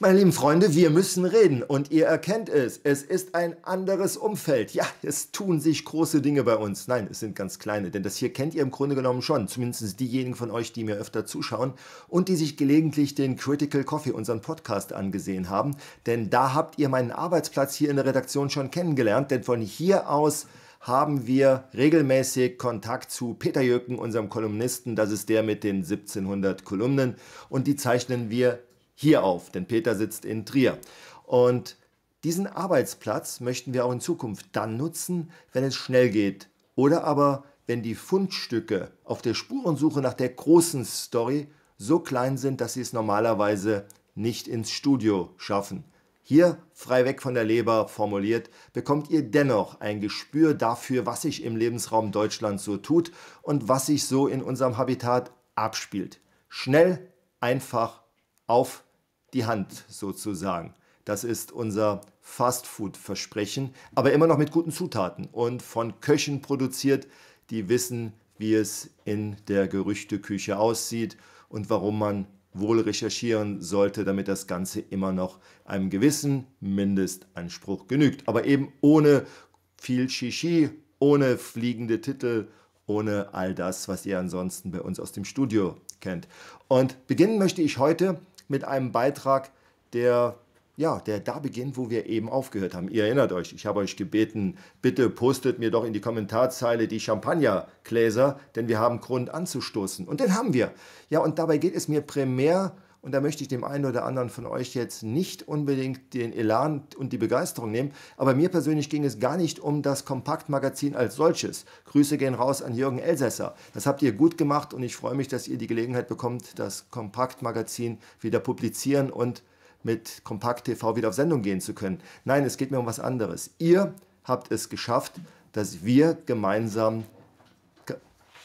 Meine lieben Freunde, wir müssen reden und ihr erkennt es. Es ist ein anderes Umfeld. Ja, es tun sich große Dinge bei uns. Nein, es sind ganz kleine, denn das hier kennt ihr im Grunde genommen schon. Zumindest diejenigen von euch, die mir öfter zuschauen und die sich gelegentlich den Critical Coffee, unseren Podcast, angesehen haben. Denn da habt ihr meinen Arbeitsplatz hier in der Redaktion schon kennengelernt, denn von hier aus haben wir regelmäßig Kontakt zu Peter Jürgen, unserem Kolumnisten. Das ist der mit den 1700 Kolumnen. Und die zeichnen wir hier auf, denn Peter sitzt in Trier. Und diesen Arbeitsplatz möchten wir auch in Zukunft dann nutzen, wenn es schnell geht oder aber wenn die Fundstücke auf der Spurensuche nach der großen Story so klein sind, dass sie es normalerweise nicht ins Studio schaffen. Hier, frei weg von der Leber formuliert, bekommt ihr dennoch ein Gespür dafür, was sich im Lebensraum Deutschland so tut und was sich so in unserem Habitat abspielt. Schnell, einfach, auf die Hand sozusagen. Das ist unser Fastfood-Versprechen, aber immer noch mit guten Zutaten und von Köchen produziert, die wissen, wie es in der Gerüchteküche aussieht und warum man wohl recherchieren sollte, damit das Ganze immer noch einem gewissen Mindestanspruch genügt. Aber eben ohne viel Shishi, ohne fliegende Titel, ohne all das, was ihr ansonsten bei uns aus dem Studio kennt. Und beginnen möchte ich heute mit einem Beitrag, der ja, der da beginnt, wo wir eben aufgehört haben. Ihr erinnert euch, ich habe euch gebeten, bitte postet mir doch in die Kommentarzeile die Champagnergläser, denn wir haben Grund anzustoßen. Und den haben wir. Ja, und dabei geht es mir primär um und da möchte ich dem einen oder anderen von euch jetzt nicht unbedingt den Elan und die Begeisterung nehmen. Aber mir persönlich ging es gar nicht um das Kompaktmagazin als solches. Grüße gehen raus an Jürgen Elsässer. Das habt ihr gut gemacht und ich freue mich, dass ihr die Gelegenheit bekommt, das Kompaktmagazin wieder publizieren und mit Kompakt TV wieder auf Sendung gehen zu können. Nein, es geht mir um was anderes. Ihr habt es geschafft, dass wir gemeinsam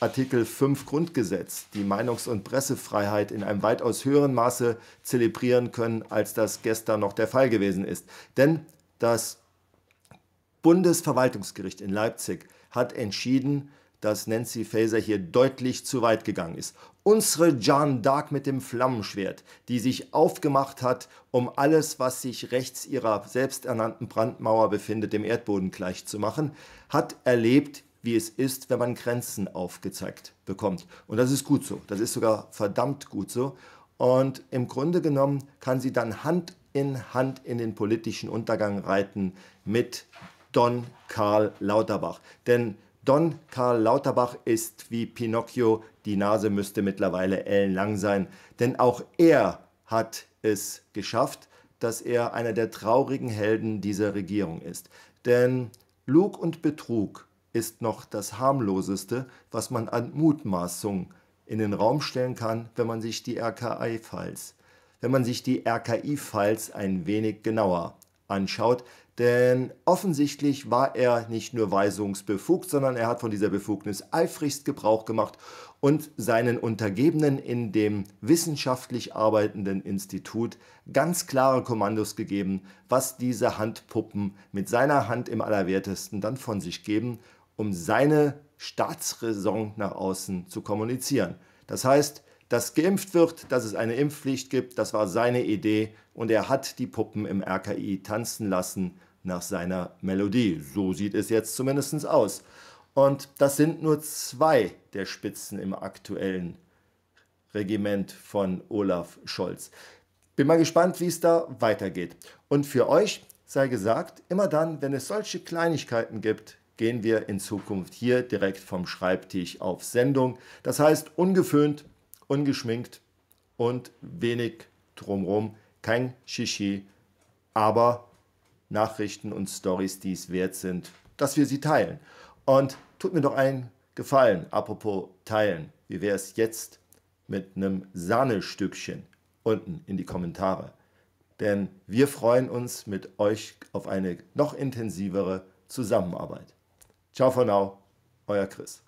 Artikel 5 Grundgesetz die Meinungs- und Pressefreiheit in einem weitaus höheren Maße zelebrieren können, als das gestern noch der Fall gewesen ist. Denn das Bundesverwaltungsgericht in Leipzig hat entschieden, dass Nancy Faeser hier deutlich zu weit gegangen ist. Unsere Jeanne d'Arc mit dem Flammenschwert, die sich aufgemacht hat, um alles, was sich rechts ihrer selbsternannten Brandmauer befindet, dem Erdboden gleichzumachen, hat erlebt, wie es ist, wenn man Grenzen aufgezeigt bekommt. Und das ist gut so. Das ist sogar verdammt gut so. Und im Grunde genommen kann sie dann Hand in Hand in den politischen Untergang reiten mit Don Karl Lauterbach. Denn Don Karl Lauterbach ist wie Pinocchio, die Nase müsste mittlerweile ellenlang sein. Denn auch er hat es geschafft, dass er einer der traurigen Helden dieser Regierung ist. Denn Lug und Betrug ist noch das harmloseste, was man an Mutmaßung in den Raum stellen kann, wenn man sich die RKI-Files, wenn man sich die RKI-Files ein wenig genauer anschaut, denn offensichtlich war er nicht nur weisungsbefugt, sondern er hat von dieser Befugnis eifrigst Gebrauch gemacht und seinen Untergebenen in dem wissenschaftlich arbeitenden Institut ganz klare Kommandos gegeben, was diese Handpuppen mit seiner Hand im Allerwertesten dann von sich geben um seine Staatsräson nach außen zu kommunizieren. Das heißt, dass geimpft wird, dass es eine Impfpflicht gibt, das war seine Idee und er hat die Puppen im RKI tanzen lassen nach seiner Melodie. So sieht es jetzt zumindest aus. Und das sind nur zwei der Spitzen im aktuellen Regiment von Olaf Scholz. Bin mal gespannt, wie es da weitergeht. Und für euch sei gesagt, immer dann, wenn es solche Kleinigkeiten gibt, gehen wir in Zukunft hier direkt vom Schreibtisch auf Sendung. Das heißt, ungeföhnt, ungeschminkt und wenig drumrum, kein Shishi, aber Nachrichten und Stories, die es wert sind, dass wir sie teilen. Und tut mir doch einen Gefallen, apropos teilen. Wie wäre es jetzt mit einem Sahnestückchen unten in die Kommentare? Denn wir freuen uns mit euch auf eine noch intensivere Zusammenarbeit. Ciao for now, euer Chris.